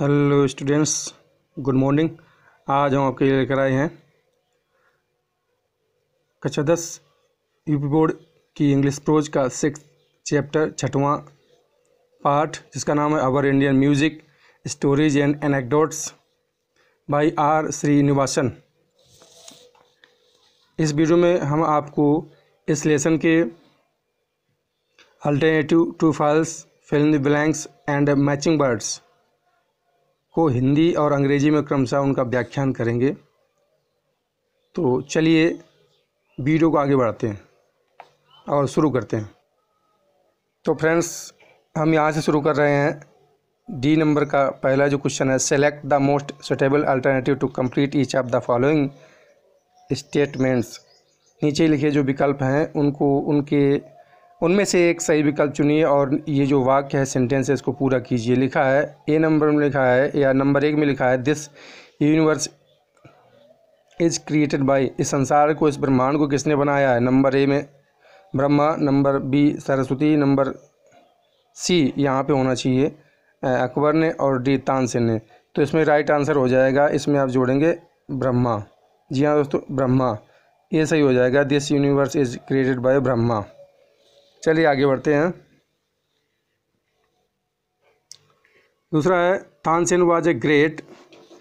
hello students good morning आज हम आपके लिए लेकर आए हैं कक्षा दस यूपी बोर्ड की इंग्लिश प्रोज का सिक्स चैप्टर छठवां पार्ट जिसका नाम है our Indian music stories and anecdotes by R Srinivasan इस वीडियो में हम आपको इस लेसन के alternative true false fill blanks and matching words को हिंदी और अंग्रेज़ी में क्रमशः उनका व्याख्यान करेंगे तो चलिए वीडियो को आगे बढ़ाते हैं और शुरू करते हैं तो फ्रेंड्स हम यहाँ से शुरू कर रहे हैं डी नंबर का पहला जो क्वेश्चन है select the most suitable alternative to complete each of the following statements नीचे लिखे जो विकल्प हैं उनको उनके उनमें से एक सही विकल्प चुनिए और ये जो वाक्य है सेंटेंस है इसको पूरा कीजिए लिखा है ए नंबर में लिखा है या नंबर एक में लिखा है this universe is created by इस संसार को इस ब्रह्मांड को किसने बनाया है नंबर ए में Brahma number B Saraswati number C यहाँ पे होना चाहिए अकबर ने और डी तानसेन ने तो इसमें राइट आंसर हो जाएगा इसमें आप जोड़ेंगे ब्रह्मा जी हाँ दोस्तों ब्रह्मा ये सही हो जाएगा this universe is created by Brahma चलिए आगे बढ़ते हैं दूसरा है Tansen was a great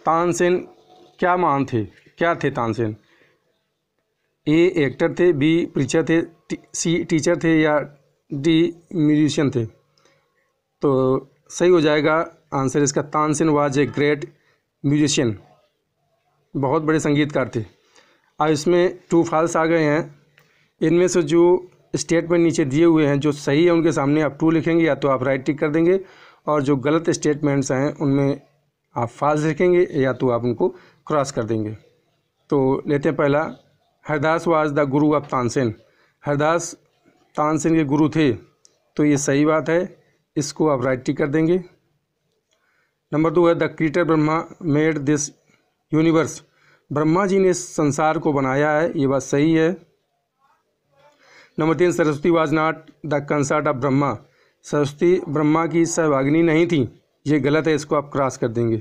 Tansen क्या मान थे क्या थे तानसेन ए एक्टर थे बी प्रीचर थे टी, सी टीचर थे या डी म्यूजिशियन थे तो सही हो जाएगा आंसर इसका Tansen was a great musician बहुत बड़े संगीतकार थे अब इसमें टू फॉल्स आ गए हैं इनमें से जो स्टेटमेंट नीचे दिए हुए हैं जो सही है उनके सामने आप टू लिखेंगे या तो आप राइट टिक कर देंगे और जो गलत स्टेटमेंट्स हैं उनमें आप फास्ट लिखेंगे या तो आप उनको क्रॉस कर देंगे तो लेते हैं पहला Hardas was the guru of Tansen Hardas Tansen के गुरु थे तो ये सही बात है इसको आप राइट टिक कर देंगे नंबर दो है the creator Brahma made this universe Brahma ji ने संसार को बनाया है ये बात सही है नंबर तीन Saraswati was the consort of Brahma Saraswati Brahma की सहभागिनी नहीं थी ये गलत है इसको आप क्रॉस कर देंगे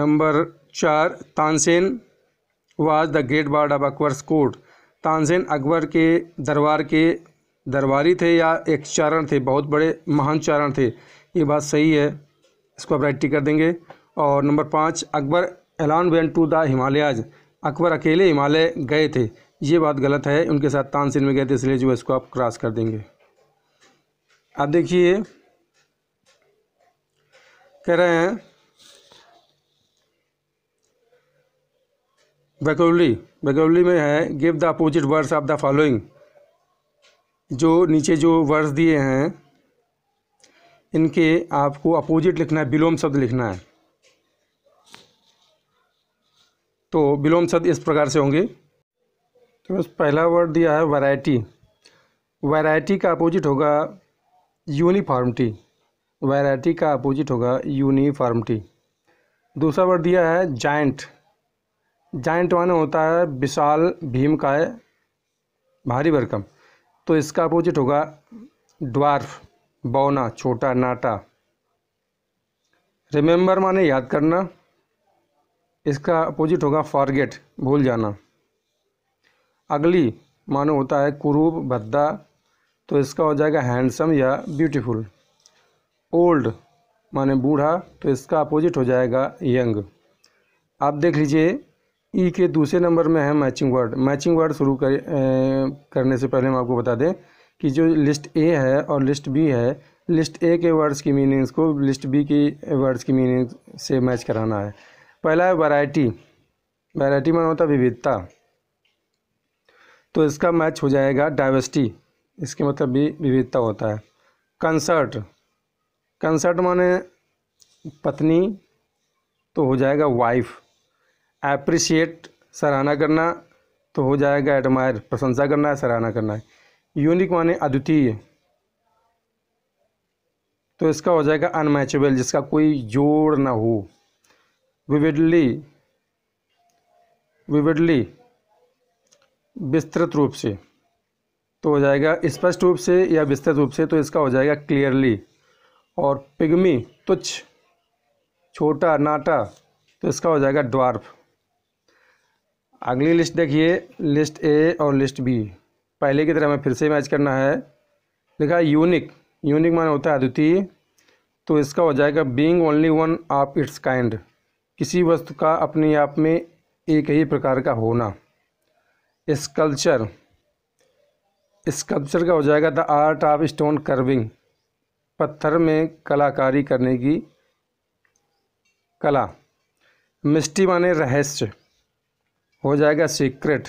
नंबर चार Tansen was the great bard of Akbar's court Tansen Akbar के दरबार के दरबारी थे या एक चारण थे बहुत बड़े महान चारण थे ये बात सही है इसको आप राइट कर देंगे और नंबर पाँच Akbar alone went to the Himalayas Akbar अकेले हिमालय गए थे ये बात गलत है उनके साथ तानसेन में गए थे इसलिए जो है इसको आप क्रॉस कर देंगे आप देखिए कह रहे हैं वैकौली वैकौली में है give the opposite words of the following जो नीचे जो वर्ड्स दिए हैं इनके आपको अपोजिट लिखना है विलोम शब्द लिखना है तो विलोम शब्द इस प्रकार से होंगे तो बस पहला वर्ड दिया है वैरायटी वैरायटी का अपोजिट होगा यूनिफॉर्मिटी वैरायटी का अपोजिट होगा यूनिफॉर्मिटी दूसरा वर्ड दिया है जाइंट जाइंट माने होता है विशाल भीम का है भारी भरकम तो इसका अपोजिट होगा ड्वार्फ बौना छोटा नाटा रिमेंबर माने याद करना इसका अपोजिट होगा फॉरगेट भूल जाना अगली मानो होता है कुरूप भद्दा तो इसका हो जाएगा हैंडसम या ब्यूटीफुल ओल्ड माने बूढ़ा तो इसका अपोजिट हो जाएगा यंग आप देख लीजिए ई e के दूसरे नंबर में है मैचिंग वर्ड मैचिंग वर्ड शुरू कर, करने से पहले हम आपको बता दें कि जो लिस्ट ए है और लिस्ट बी है लिस्ट ए के वर्ड्स की मीनिंग्स को लिस्ट बी की वर्ड्स की मीनिंग से मैच कराना है पहला है वैरायटी वैरायटी माना होता है विविधता तो इसका मैच हो जाएगा डाइवर्सिटी इसके मतलब भी विविधता होता है कंसर्ट कंसर्ट माने पत्नी तो हो जाएगा वाइफ एप्रिशिएट सराहना करना तो हो जाएगा एडमायर प्रशंसा करना है सराहना करना है यूनिक माने अद्वितीय तो इसका हो जाएगा अनमैचेबल जिसका कोई जोड़ ना हो विविडली विविडली विस्तृत रूप से तो हो जाएगा स्पष्ट रूप से या विस्तृत रूप से तो इसका हो जाएगा क्लियरली और पिग्मी तुच्छ छोटा नाटा तो इसका हो जाएगा ड्वार्फ अगली लिस्ट देखिए लिस्ट ए और लिस्ट बी पहले की तरह हमें फिर से मैच करना है लिखा यूनिक यूनिक माना होता है अद्वितीय तो इसका हो जाएगा being only one of its kind किसी वस्तु का अपने आप में एक ही प्रकार का होना स्कल्चर स्कल्पचर का हो जाएगा the art of stone carving पत्थर में कलाकारी करने की कला मिस्टी माने रहस्य हो जाएगा सीक्रेट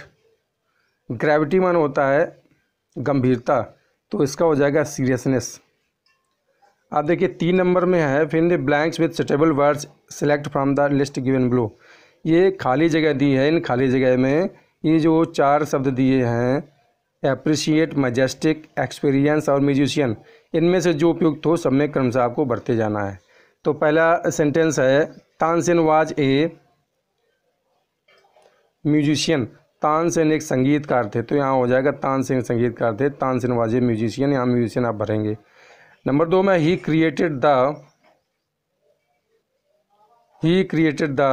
ग्रेविटी मान होता है गंभीरता तो इसका हो जाएगा सीरियसनेस आप देखिए तीन नंबर में है fill the blanks with suitable words select from the list given below ये खाली जगह दी है इन खाली जगह में ये जो चार शब्द दिए हैं एप्रिशिएट मजेस्टिक एक्सपीरियंस और म्यूजिशियन इनमें से जो उपयुक्त हो सब में क्रमशः आपको बढ़ते जाना है तो पहला सेंटेंस है Tansen was a musician Tansen एक संगीतकार थे तो यहाँ हो जाएगा तानसेन संगीतकार थे तानसेन वाज ए म्यूजिशियन यहाँ म्यूजिशियन आप भरेंगे नंबर दो में he created the he created the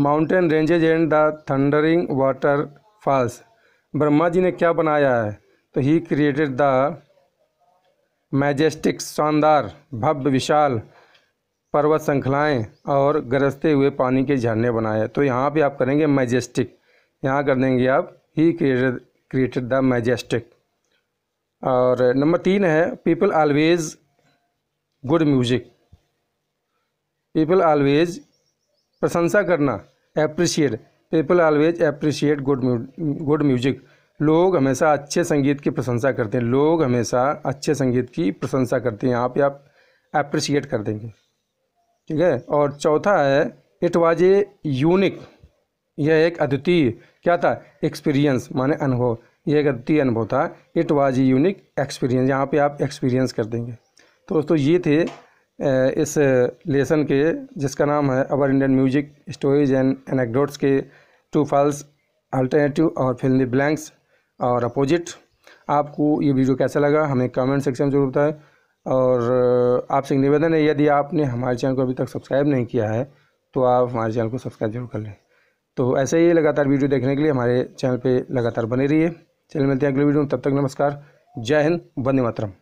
mountain ranges and the thundering water falls Brahma ji ने क्या बनाया है तो ही क्रिएटेड द मैजेस्टिक शानदार भव्य विशाल पर्वत श्रृंखलाएँ और गरजते हुए पानी के झरने बनाए तो यहाँ पे आप करेंगे मैजेस्टिक यहाँ कर देंगे आप he created created the majestic और नंबर तीन है people always good music people always प्रशंसा करना appreciate people always appreciate good good music लोग हमेशा अच्छे संगीत की प्रशंसा करते हैं लोग हमेशा अच्छे संगीत की प्रशंसा करते हैं यहाँ पे आप अप्रिशिएट कर देंगे ठीक है और चौथा है इट वॉज़ ए यूनिक यह एक अद्वितीय क्या था एक्सपीरियंस माने अनुभव यह एक अद्वितीय अनुभव था it was a unique experience यहाँ पे आप एक्सपीरियंस कर देंगे तो दोस्तों ये थे इस लेसन के जिसका नाम है our Indian music stories and anecdotes के टू फॉल्स अल्टरनेटिव और फिल्म द ब्लैंक्स और अपोजिट आपको ये वीडियो कैसा लगा हमें कमेंट सेक्शन में जरूर बताएं और आपसे निवेदन है यदि आपने हमारे चैनल को अभी तक सब्सक्राइब नहीं किया है तो आप हमारे चैनल को सब्सक्राइब जरूर कर लें तो ऐसे ही लगातार वीडियो देखने के लिए हमारे चैनल पर लगातार बने रहिए चलिए मिलते हैं अगले वीडियो में तब तक नमस्कार जय हिंद वंदे मातरम